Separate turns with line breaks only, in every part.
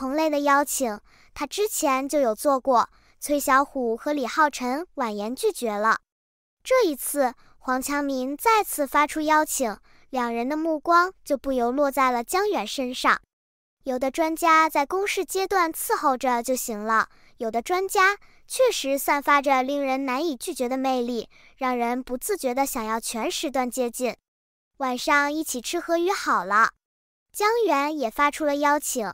同类的邀请，他之前就有做过。崔小虎和李浩辰婉言拒绝了。这一次，黄强民再次发出邀请，两人的目光就不由落在了江远身上。有的专家在公示阶段伺候着就行了，有的专家确实散发着令人难以拒绝的魅力，让人不自觉地想要全时段接近。晚上一起吃河鱼好了。江远也发出了邀请。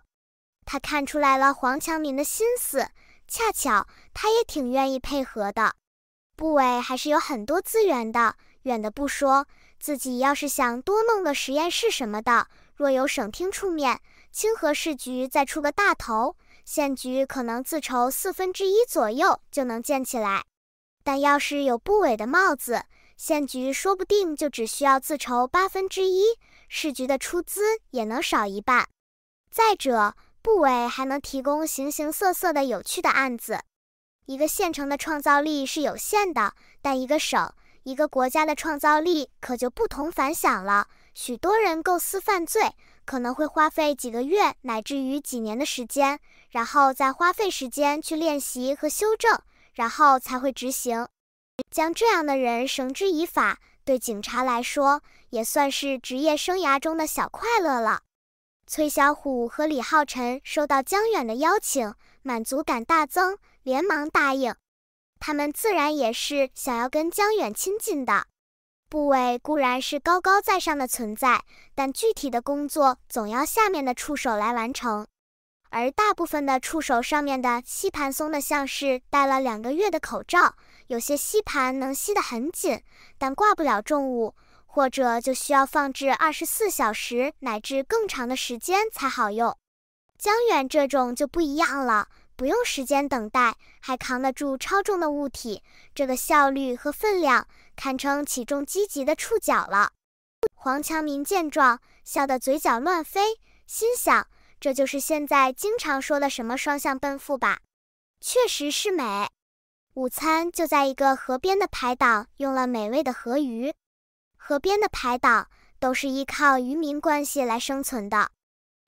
他看出来了黄强民的心思，恰巧他也挺愿意配合的。部委还是有很多资源的，远的不说，自己要是想多弄个实验室什么的，若有省厅出面，清河市局再出个大头，县局可能自筹四分之一左右就能建起来。但要是有部委的帽子，县局说不定就只需要自筹八分之一，市局的出资也能少一半。再者，部委还能提供形形色色的有趣的案子。一个县城的创造力是有限的，但一个省、一个国家的创造力可就不同凡响了。许多人构思犯罪，可能会花费几个月，乃至于几年的时间，然后再花费时间去练习和修正，然后才会执行。将这样的人绳之以法，对警察来说也算是职业生涯中的小快乐了。崔小虎和李浩辰收到江远的邀请，满足感大增，连忙答应。他们自然也是想要跟江远亲近的。部委固然是高高在上的存在，但具体的工作总要下面的触手来完成。而大部分的触手上面的吸盘松的像是戴了两个月的口罩，有些吸盘能吸得很紧，但挂不了重物。或者就需要放置二十四小时乃至更长的时间才好用。江远这种就不一样了，不用时间等待，还扛得住超重的物体。这个效率和分量，堪称起重机级的触角了。黄强民见状，笑得嘴角乱飞，心想：这就是现在经常说的什么双向奔赴吧？确实是美。午餐就在一个河边的排档，用了美味的河鱼。河边的排档都是依靠渔民关系来生存的，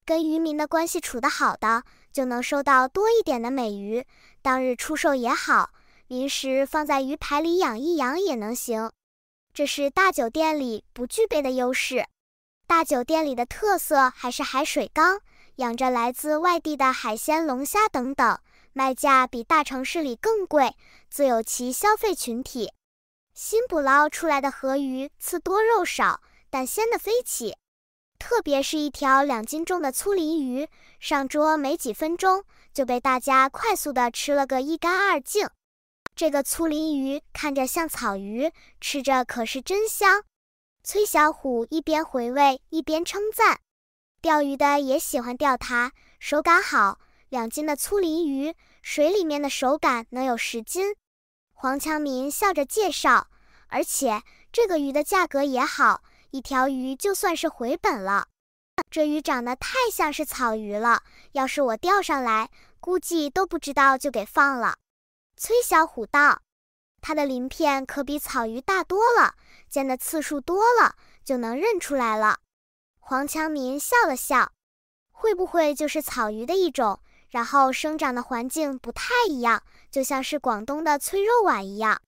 跟渔民的关系处得好的，就能收到多一点的美鱼。当日出售也好，临时放在鱼排里养一养也能行。这是大酒店里不具备的优势。大酒店里的特色还是海水缸，养着来自外地的海鲜、龙虾等等，卖价比大城市里更贵，自有其消费群体。新捕捞出来的河鱼刺多肉少，但鲜得飞起。特别是一条两斤重的粗鳞鱼，上桌没几分钟就被大家快速地吃了个一干二净。这个粗鳞鱼看着像草鱼，吃着可是真香。崔小虎一边回味一边称赞：“钓鱼的也喜欢钓它，手感好。两斤的粗鳞鱼，水里面的手感能有十斤。”黄强民笑着介绍，而且这个鱼的价格也好，一条鱼就算是回本了。这鱼长得太像是草鱼了，要是我钓上来，估计都不知道就给放了。崔小虎道：“它的鳞片可比草鱼大多了，见的次数多了就能认出来了。”黄强民笑了笑：“会不会就是草鱼的一种？”然后生长的环境不太一样，就像是广东的脆肉皖一样。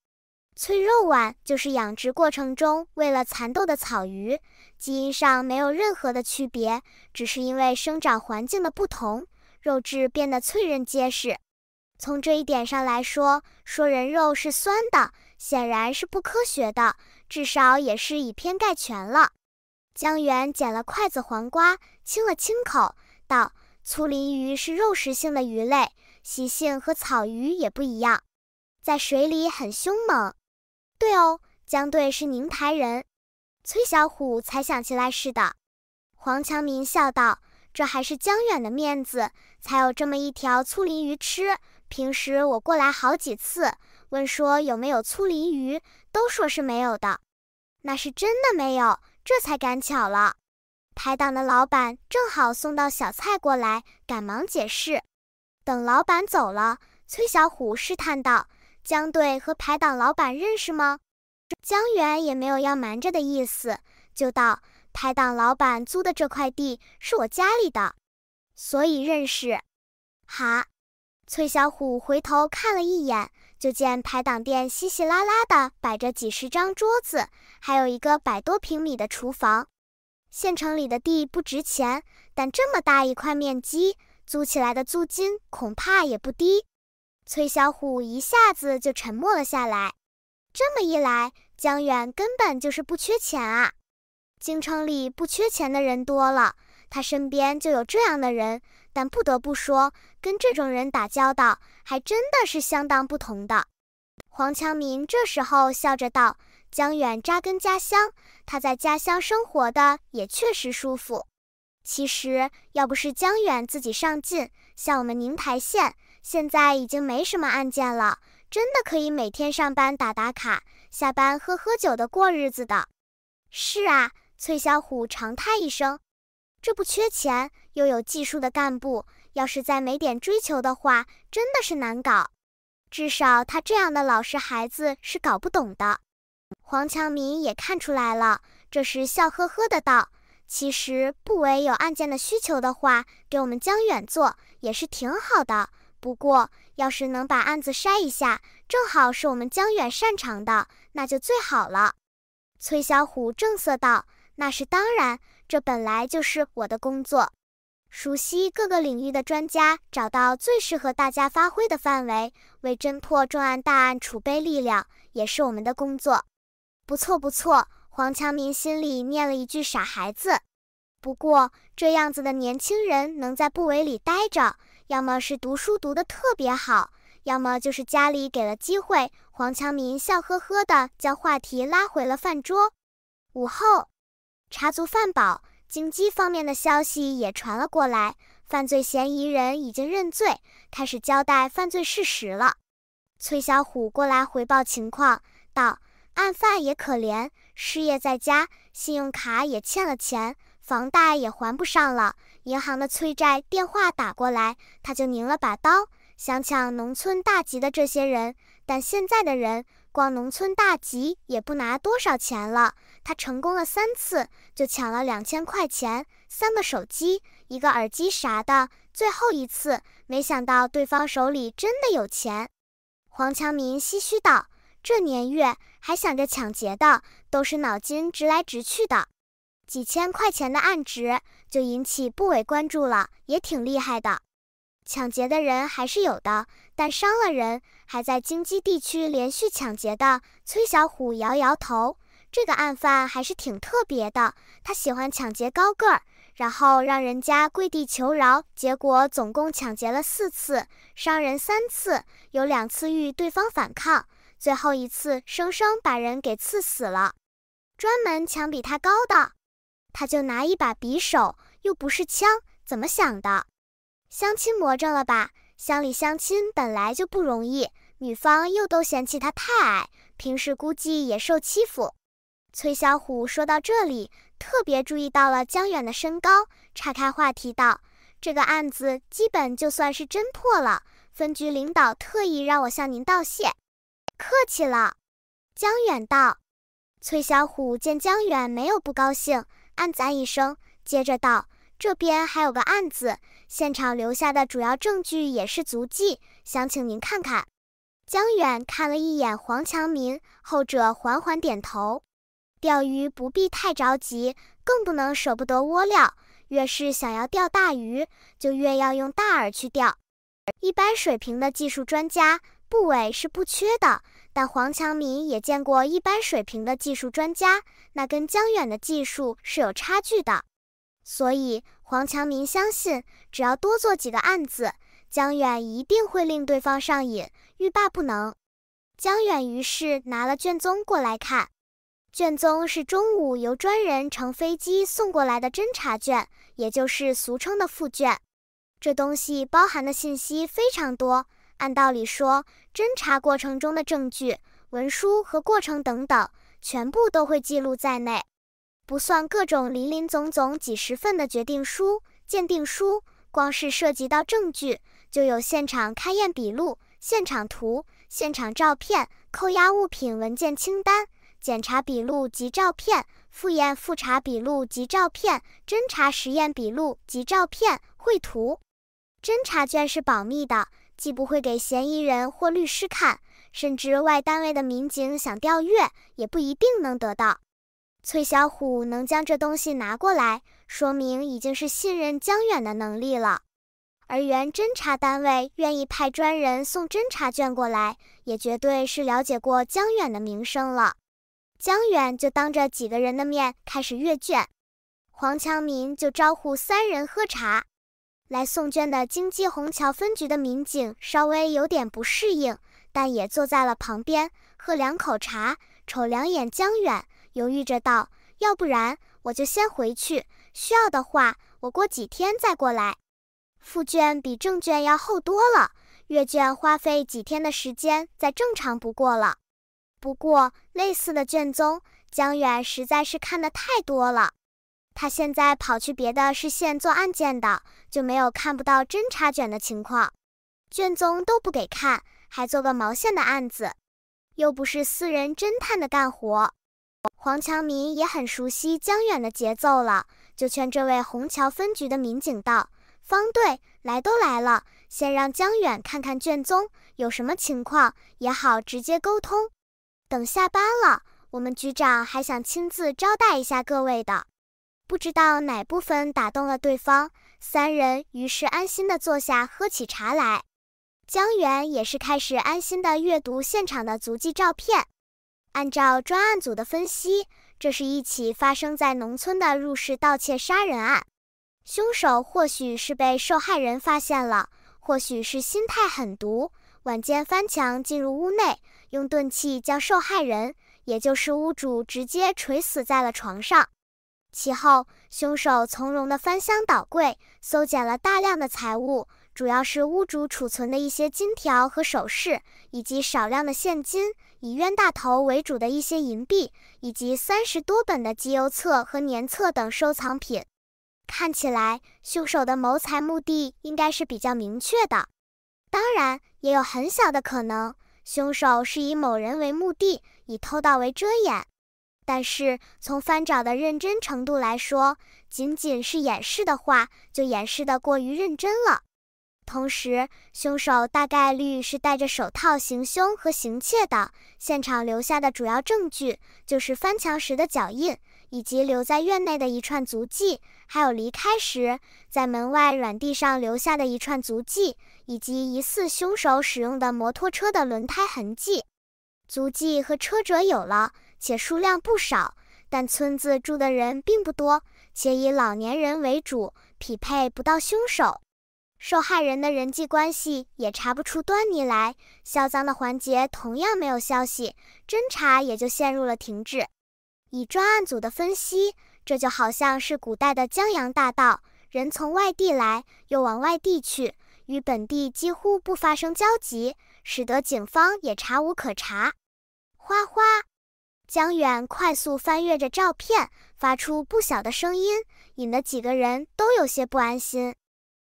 脆肉皖就是养殖过程中为了蚕豆的草鱼，基因上没有任何的区别，只是因为生长环境的不同，肉质变得脆韧结实。从这一点上来说，说人肉是酸的，显然是不科学的，至少也是以偏概全了。江源捡了筷子黄瓜，清了清口，道。粗鳞鱼是肉食性的鱼类，习性和草鱼也不一样，在水里很凶猛。对哦，江队是宁台人，崔小虎才想起来是的。黄强民笑道：“这还是江远的面子，才有这么一条粗鳞鱼吃。平时我过来好几次，问说有没有粗鳞鱼，都说是没有的。那是真的没有，这才赶巧了。”排档的老板正好送到小菜过来，赶忙解释。等老板走了，崔小虎试探道：“江队和排档老板认识吗？”江源也没有要瞒着的意思，就道：“排档老板租的这块地是我家里的，所以认识。”哈！崔小虎回头看了一眼，就见排档店稀稀拉拉的摆着几十张桌子，还有一个百多平米的厨房。县城里的地不值钱，但这么大一块面积，租起来的租金恐怕也不低。崔小虎一下子就沉默了下来。这么一来，江远根本就是不缺钱啊！京城里不缺钱的人多了，他身边就有这样的人。但不得不说，跟这种人打交道，还真的是相当不同的。黄强民这时候笑着道。江远扎根家乡，他在家乡生活的也确实舒服。其实要不是江远自己上进，像我们宁台县现在已经没什么案件了，真的可以每天上班打打卡，下班喝喝酒的过日子的。是啊，崔小虎长叹一声：“这不缺钱又有技术的干部，要是再没点追求的话，真的是难搞。至少他这样的老实孩子是搞不懂的。”黄强民也看出来了，这时笑呵呵的道：“其实不为有案件的需求的话，给我们江远做也是挺好的。不过要是能把案子筛一下，正好是我们江远擅长的，那就最好了。”崔小虎正色道：“那是当然，这本来就是我的工作。熟悉各个领域的专家，找到最适合大家发挥的范围，为侦破重案大案储备力量，也是我们的工作。”不错不错，黄强民心里念了一句“傻孩子”。不过这样子的年轻人能在部委里待着，要么是读书读得特别好，要么就是家里给了机会。黄强民笑呵呵地将话题拉回了饭桌。午后，茶足饭饱，经济方面的消息也传了过来，犯罪嫌疑人已经认罪，开始交代犯罪事实了。崔小虎过来回报情况，道。案犯也可怜，失业在家，信用卡也欠了钱，房贷也还不上了。银行的催债电话打过来，他就拧了把刀，想抢农村大集的这些人。但现在的人逛农村大集也不拿多少钱了。他成功了三次，就抢了两千块钱，三个手机，一个耳机啥的。最后一次，没想到对方手里真的有钱。黄强民唏嘘道。这年月还想着抢劫的，都是脑筋直来直去的。几千块钱的案值就引起部委关注了，也挺厉害的。抢劫的人还是有的，但伤了人还在京畿地区连续抢劫的，崔小虎摇摇头。这个案犯还是挺特别的，他喜欢抢劫高个儿，然后让人家跪地求饶。结果总共抢劫了四次，伤人三次，有两次遇对方反抗。最后一次，生生把人给刺死了。专门抢比他高的，他就拿一把匕首，又不是枪，怎么想的？相亲魔怔了吧？乡里相亲本来就不容易，女方又都嫌弃他太矮，平时估计也受欺负。崔小虎说到这里，特别注意到了江远的身高，岔开话题道：“这个案子基本就算是侦破了，分局领导特意让我向您道谢。”客气了，江远道。崔小虎见江远没有不高兴，暗赞一声，接着道：“这边还有个案子，现场留下的主要证据也是足迹，想请您看看。”江远看了一眼黄强民，后者缓缓点头。钓鱼不必太着急，更不能舍不得窝料。越是想要钓大鱼，就越要用大饵去钓。一般水平的技术专家。部委是不缺的，但黄强民也见过一般水平的技术专家，那跟江远的技术是有差距的。所以黄强民相信，只要多做几个案子，江远一定会令对方上瘾，欲罢不能。江远于是拿了卷宗过来看，卷宗是中午由专人乘飞机送过来的侦查卷，也就是俗称的附卷。这东西包含的信息非常多。按道理说，侦查过程中的证据、文书和过程等等，全部都会记录在内。不算各种林林总总几十份的决定书、鉴定书，光是涉及到证据，就有现场勘验笔录、现场图、现场照片、扣押物品文件清单、检查笔录及照片、复验复查笔录及照片、侦查实验笔录及照片、绘图。侦查卷是保密的。既不会给嫌疑人或律师看，甚至外单位的民警想调阅也不一定能得到。崔小虎能将这东西拿过来，说明已经是信任江远的能力了。而原侦查单位愿意派专人送侦查卷过来，也绝对是了解过江远的名声了。江远就当着几个人的面开始阅卷，黄强民就招呼三人喝茶。来送卷的京基虹桥分局的民警稍微有点不适应，但也坐在了旁边，喝两口茶，瞅两眼江远，犹豫着道：“要不然我就先回去，需要的话我过几天再过来。”副卷比正卷要厚多了，阅卷花费几天的时间再正常不过了。不过类似的卷宗，江远实在是看的太多了。他现在跑去别的市县做案件的，就没有看不到侦查卷的情况，卷宗都不给看，还做个毛线的案子，又不是私人侦探的干活。黄强民也很熟悉江远的节奏了，就劝这位虹桥分局的民警道：“方队来都来了，先让江远看看卷宗有什么情况，也好直接沟通。等下班了，我们局长还想亲自招待一下各位的。”不知道哪部分打动了对方，三人于是安心的坐下喝起茶来。江源也是开始安心的阅读现场的足迹照片。按照专案组的分析，这是一起发生在农村的入室盗窃杀人案。凶手或许是被受害人发现了，或许是心态狠毒，晚间翻墙进入屋内，用钝器将受害人，也就是屋主直接锤死在了床上。其后，凶手从容地翻箱倒柜，搜捡了大量的财物，主要是屋主储存的一些金条和首饰，以及少量的现金，以冤大头为主的一些银币，以及三十多本的集邮册和年册等收藏品。看起来，凶手的谋财目的应该是比较明确的。当然，也有很小的可能，凶手是以某人为目的，以偷盗为遮掩。但是从翻找的认真程度来说，仅仅是掩饰的话，就掩饰的过于认真了。同时，凶手大概率是戴着手套行凶和行窃的。现场留下的主要证据就是翻墙时的脚印，以及留在院内的一串足迹，还有离开时在门外软地上留下的一串足迹，以及疑似凶手使用的摩托车的轮胎痕迹。足迹和车辙有了。且数量不少，但村子住的人并不多，且以老年人为主，匹配不到凶手。受害人的人际关系也查不出端倪来，销赃的环节同样没有消息，侦查也就陷入了停滞。以专案组的分析，这就好像是古代的江洋大盗，人从外地来，又往外地去，与本地几乎不发生交集，使得警方也查无可查。花花。江远快速翻阅着照片，发出不小的声音，引得几个人都有些不安心。